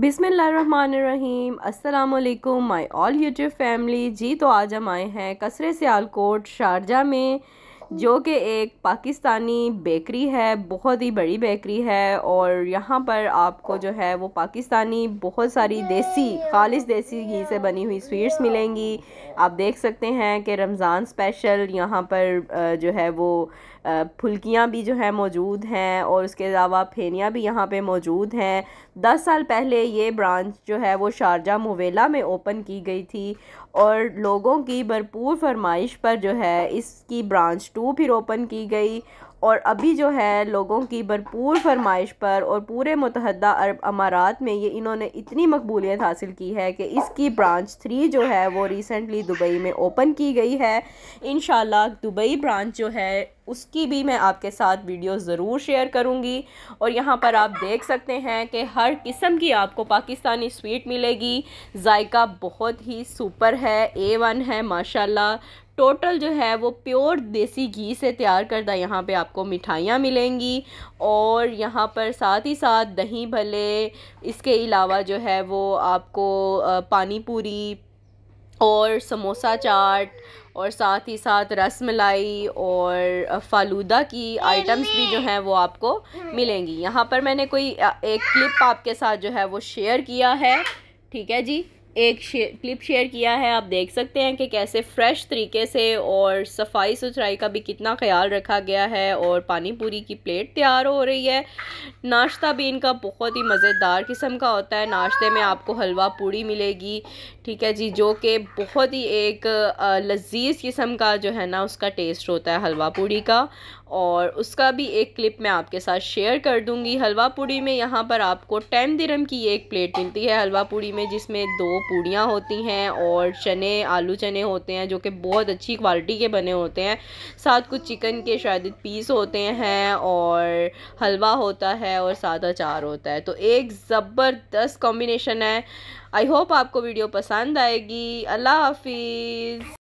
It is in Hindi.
बिसमीम असलकुम माई ऑल यूट्यूब फैमिली जी तो आज हम आए हैं कसरे सियालकोट शारजा में जो कि एक पाकिस्तानी बेकरी है बहुत ही बड़ी बेकरी है और यहाँ पर आपको जो है वो पाकिस्तानी बहुत सारी देसी खालिश देसी घी से बनी हुई स्वीट्स मिलेंगी आप देख सकते हैं कि रमज़ान स्पेशल यहाँ पर जो है वो फुल्कियाँ भी जो है मौजूद हैं और उसके अलावा फेनियाँ भी यहाँ पे मौजूद हैं दस साल पहले ये ब्रांच जो है वो शारजा मुवेला में ओपन की गई थी और लोगों की भरपूर फरमाइश पर जो है इसकी ब्रांच टू धूप ही रोपण की गई और अभी जो है लोगों की भरपूर फरमाइश पर और पूरे मुतहदा अरब अमारात में ये इन्होंने इतनी मकबूलियत हासिल की है कि इसकी ब्रांच थ्री जो है वो रिसेंटली दुबई में ओपन की गई है इन दुबई ब्रांच जो है उसकी भी मैं आपके साथ वीडियो ज़रूर शेयर करूँगी और यहाँ पर आप देख सकते हैं कि हर किस्म की आपको पाकिस्तानी स्वीट मिलेगी जायका बहुत ही सुपर है ए वन है माशाल्लाह टोटल जो है वो प्योर देसी घी से तैयार करदा यहाँ पे आप आपको मिठाइयाँ मिलेंगी और यहाँ पर साथ ही साथ दही भले इसके अलावा जो है वो आपको पानी पूरी और समोसा चाट और साथ ही साथ रस मलाई और फालूदा की आइटम्स भी जो हैं वो आपको मिलेंगी यहाँ पर मैंने कोई एक क्लिप आपके साथ जो है वो शेयर किया है ठीक है जी एक क्लिप शेयर किया है आप देख सकते हैं कि कैसे फ्रेश तरीके से और सफाई सुथराई का भी कितना ख्याल रखा गया है और पानी पूरी की प्लेट तैयार हो रही है नाश्ता भी इनका बहुत ही मज़ेदार किस्म का होता है नाश्ते में आपको हलवा पूड़ी मिलेगी ठीक है जी जो कि बहुत ही एक लजीज किस्म का जो है ना उसका टेस्ट होता है हलवा पूड़ी का और उसका भी एक क्लिप मैं आपके साथ शेयर कर दूंगी हलवा पूड़ी में यहाँ पर आपको टेन दिरम की एक प्लेट मिलती है हलवा पूड़ी में जिसमें दो पूड़ियाँ होती हैं और चने आलू चने होते हैं जो कि बहुत अच्छी क्वालिटी के बने होते हैं साथ कुछ चिकन के शायद पीस होते हैं और हलवा होता है और सादा चार होता है तो एक ज़बरदस्त कॉम्बिनेशन है आई होप आपको वीडियो पसंद आएगी अल्लाह हाफिज़